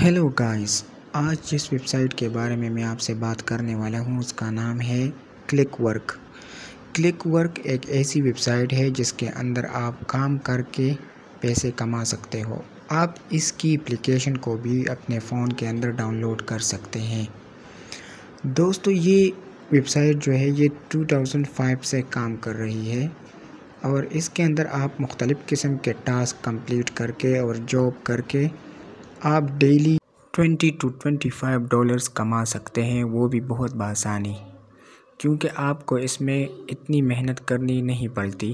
hello guys आज जिस website के बारे में मैं आपसे बात करने वाला हूँ उसका नाम है क्लिक वर्क क्लिक वर्क एक ऐसी वेबसाइट है जिसके अंदर आप काम करके पैसे कमा सकते हो आप इसकी एप्लीकेशन को भी अपने फ़ोन के अंदर डाउनलोड कर सकते हैं दोस्तों ये वेबसाइट जो है ये 2005 से काम कर रही है और इसके अंदर आप मुख्तलिफ़ किस्म के टास्क कंप्लीट करके और जॉब करके आप daily twenty two twenty five dollars कमा सकते हैं वो भी बहुत बआसानी क्योंकि आपको इसमें इतनी मेहनत करनी नहीं पड़ती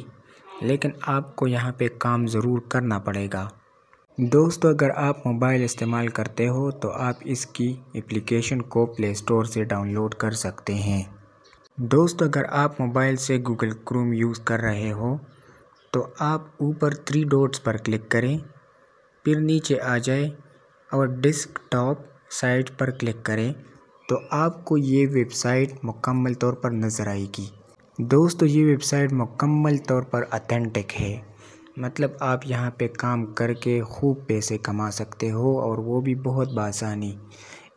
लेकिन आपको यहाँ पे काम ज़रूर करना पड़ेगा दोस्तों अगर आप मोबाइल इस्तेमाल करते हो तो आप इसकी एप्लीकेशन को प्ले स्टोर से डाउनलोड कर सकते हैं दोस्तों अगर आप मोबाइल से गूगल क्रोम यूज़ कर रहे हो तो आप ऊपर थ्री डॉट्स पर क्लिक करें फिर नीचे आ जाए और डिस्कटॉप साइट पर क्लिक करें तो आपको ये वेबसाइट मुकम्मल तौर पर नज़र आएगी दोस्तों ये वेबसाइट मुकम्मल तौर पर अथेंटिक है मतलब आप यहाँ पे काम करके खूब पैसे कमा सकते हो और वो भी बहुत बासानी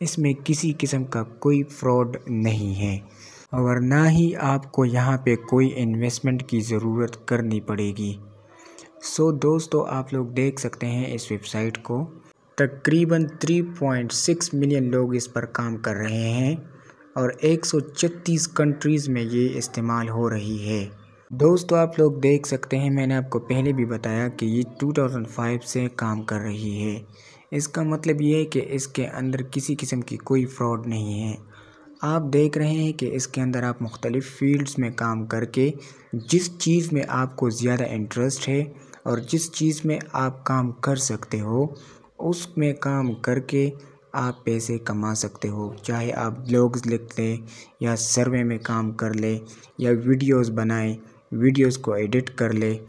इसमें किसी किस्म का कोई फ्रॉड नहीं है और ना ही आपको यहाँ पे कोई इन्वेस्टमेंट की ज़रूरत करनी पड़ेगी सो दोस्तों आप लोग देख सकते हैं इस वेबसाइट को तकरीबन 3.6 मिलियन लोग इस पर काम कर रहे हैं और एक कंट्रीज़ में ये इस्तेमाल हो रही है दोस्तों आप लोग देख सकते हैं मैंने आपको पहले भी बताया कि ये 2005 से काम कर रही है इसका मतलब ये है कि इसके अंदर किसी किस्म की कोई फ्रॉड नहीं है आप देख रहे हैं कि इसके अंदर आप मुख्तलिफ़ फील्ड्स में काम करके जिस चीज़ में आपको ज़्यादा इंटरेस्ट है और जिस चीज़ में आप काम कर सकते हो उसमें काम करके आप पैसे कमा सकते हो चाहे आप ब्लॉग्स लिख लें या सर्वे में काम कर ले या वीडियोस बनाएं वीडियोस को एडिट कर ले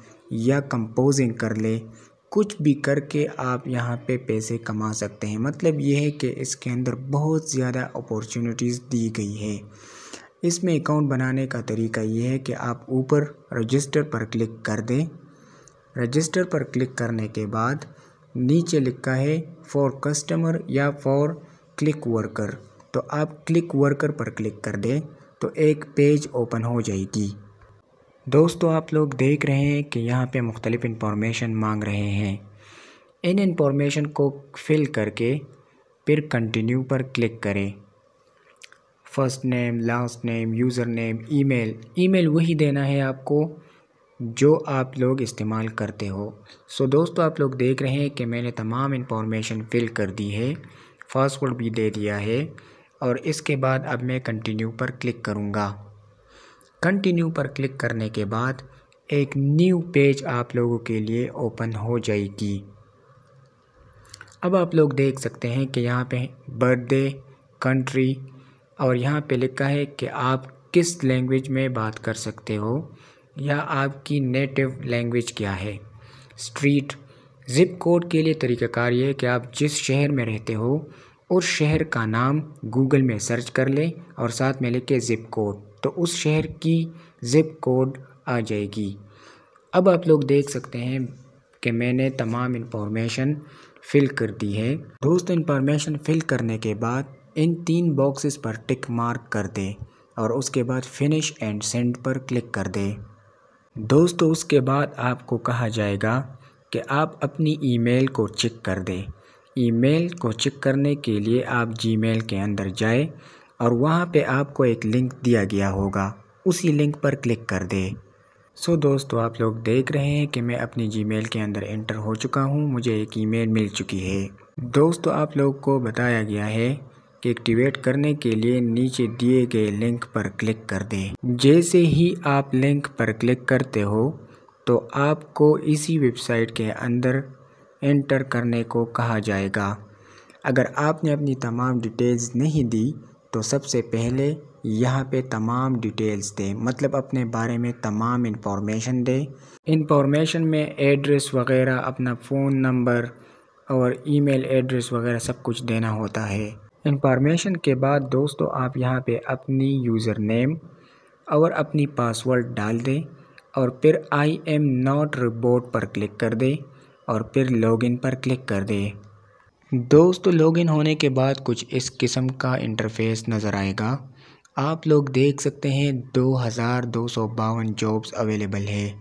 या कंपोजिंग कर ले कुछ भी करके आप यहाँ पे पैसे कमा सकते हैं मतलब ये है कि इसके अंदर बहुत ज़्यादा अपॉर्चुनिटीज़ दी गई है इसमें अकाउंट बनाने का तरीका ये है कि आप ऊपर रजिस्टर पर क्लिक कर दें रजिस्टर पर क्लिक करने के बाद नीचे लिखा है फॉर कस्टमर या फॉर क्लिक वर्कर तो आप क्लिक वर्कर पर क्लिक कर दें तो एक पेज ओपन हो जाएगी दोस्तों आप लोग देख रहे हैं कि यहाँ पे मुख्तलिफ़ इंफॉर्मेशन मांग रहे हैं इन इंफॉर्मेशन को फिल करके फिर कंटिन्यू पर क्लिक करें first name last name user name email email वही देना है आपको जो आप लोग इस्तेमाल करते हो सो दोस्तों आप लोग देख रहे हैं कि मैंने तमाम इन्फॉर्मेशन फिल कर दी है पासवर्ड भी दे दिया है और इसके बाद अब मैं कंटिन्यू पर क्लिक करूँगा कंटिन्यू पर क्लिक करने के बाद एक न्यू पेज आप लोगों के लिए ओपन हो जाएगी अब आप लोग देख सकते हैं कि यहाँ पे बर्थडे कंट्री और यहाँ पे लिखा है कि आप किस लैंग्वेज में बात कर सकते हो या आपकी नेटिव लैंग्वेज क्या है स्ट्रीट ज़िप कोड के लिए तरीक़ाकार ये है कि आप जिस शहर में रहते हो उस शहर का नाम गूगल में सर्च कर लें और साथ में लिखे ज़िप कोड तो उस शहर की ज़िप कोड आ जाएगी अब आप लोग देख सकते हैं कि मैंने तमाम इन्फॉर्मेशन फिल कर दी है दोस्तों इन्फॉर्मेशन फिल करने के बाद इन तीन बॉक्सेस पर टिक मार्क कर दें और उसके बाद फिनिश एंड सेंड पर क्लिक कर दें दोस्तों उसके बाद आपको कहा जाएगा कि आप अपनी ईमेल को चेक कर दें ईमेल को चेक करने के लिए आप जीमेल के अंदर जाए और वहाँ पे आपको एक लिंक दिया गया होगा उसी लिंक पर क्लिक कर दें सो दोस्तों आप लोग देख रहे हैं कि मैं अपनी जीमेल के अंदर एंटर हो चुका हूँ मुझे एक ईमेल मिल चुकी है दोस्तों आप लोग को बताया गया है एक्टिवेट करने के लिए नीचे दिए गए लिंक पर क्लिक कर दें जैसे ही आप लिंक पर क्लिक करते हो तो आपको इसी वेबसाइट के अंदर एंटर करने को कहा जाएगा अगर आपने अपनी तमाम डिटेल्स नहीं दी तो सबसे पहले यहाँ पे तमाम डिटेल्स दें मतलब अपने बारे में तमाम इंफॉर्मेशन दें इंफॉर्मेशन में एड्रेस वगैरह अपना फ़ोन नंबर और ईमेल एड्रेस वगैरह सब कुछ देना होता है इंफॉर्मेशन के बाद दोस्तों आप यहाँ पे अपनी यूज़र नेम और अपनी पासवर्ड डाल दें और फिर आई एम नॉट रिबोट पर क्लिक कर दें और फिर लॉगिन पर क्लिक कर दें दोस्तों लॉगिन होने के बाद कुछ इस किस्म का इंटरफेस नज़र आएगा आप लोग देख सकते हैं दो हज़ार दो सौ बावन जॉब्स अवेलेबल है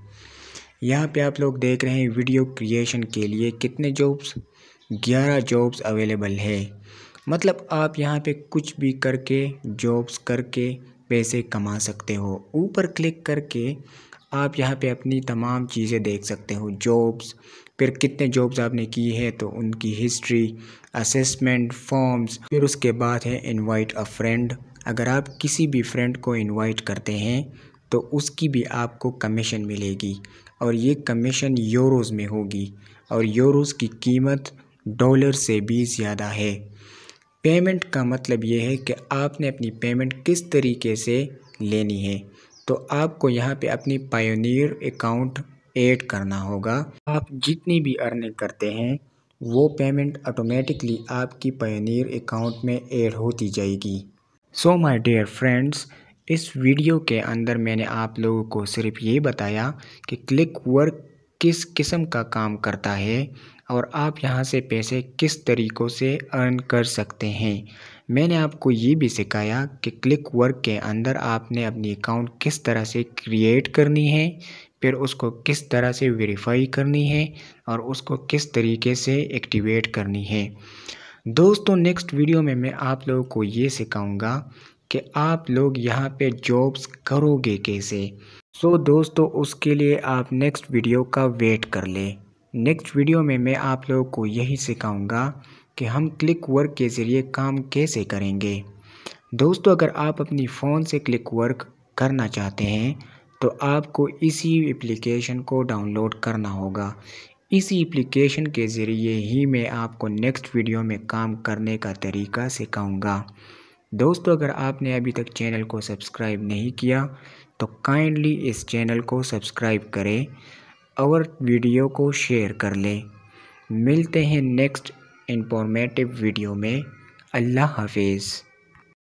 यहाँ पे आप लोग देख रहे हैं वीडियो क्रिएशन के लिए कितने जॉब्स ग्यारह जॉब्स अवेलेबल है मतलब आप यहाँ पे कुछ भी करके जॉब्स करके पैसे कमा सकते हो ऊपर क्लिक करके आप यहाँ पे अपनी तमाम चीज़ें देख सकते हो जॉब्स फिर कितने जॉब्स आपने की है तो उनकी हिस्ट्री असेसमेंट फॉर्म्स फिर उसके बाद है इनवाइट अ फ्रेंड अगर आप किसी भी फ्रेंड को इनवाइट करते हैं तो उसकी भी आपको कमीशन मिलेगी और ये कमीशन यूरोज़ में होगी और यूरोज़ की कीमत डॉलर से भी ज़्यादा है पेमेंट का मतलब ये है कि आपने अपनी पेमेंट किस तरीके से लेनी है तो आपको यहाँ पे अपनी पायोनियर अकाउंट ऐड करना होगा आप जितनी भी अर्निंग करते हैं वो पेमेंट ऑटोमेटिकली आपकी पायोनियर अकाउंट में ऐड होती जाएगी सो माय डियर फ्रेंड्स इस वीडियो के अंदर मैंने आप लोगों को सिर्फ ये बताया कि क्लिक वर्क किस किस्म का काम करता है और आप यहाँ से पैसे किस तरीक़ों से अर्न कर सकते हैं मैंने आपको ये भी सिखाया कि क्लिक वर्क के अंदर आपने अपनी अकाउंट किस तरह से क्रिएट करनी है फिर उसको किस तरह से वेरीफाई करनी है और उसको किस तरीके से एक्टिवेट करनी है दोस्तों नेक्स्ट वीडियो में मैं आप लोगों को ये सिखाऊंगा कि आप लोग यहाँ पे जॉब्स करोगे कैसे सो so, दोस्तों उसके लिए आप नेक्स्ट वीडियो का वेट कर लें नेक्स्ट वीडियो में मैं आप लोगों को यही सिखाऊंगा कि हम क्लिक वर्क के ज़रिए काम कैसे करेंगे दोस्तों अगर आप अपनी फ़ोन से क्लिक वर्क करना चाहते हैं तो आपको इसी एप्लीकेशन को डाउनलोड करना होगा इसी एप्लीकेशन के ज़रिए ही मैं आपको नेक्स्ट वीडियो में काम करने का तरीका सिखाऊंगा दोस्तों अगर आपने अभी तक चैनल को सब्सक्राइब नहीं किया तो काइंडली इस चैनल को सब्सक्राइब करें और वीडियो को शेयर कर लें मिलते हैं नेक्स्ट इंफॉर्मेटिव वीडियो में अल्लाह हाफिज़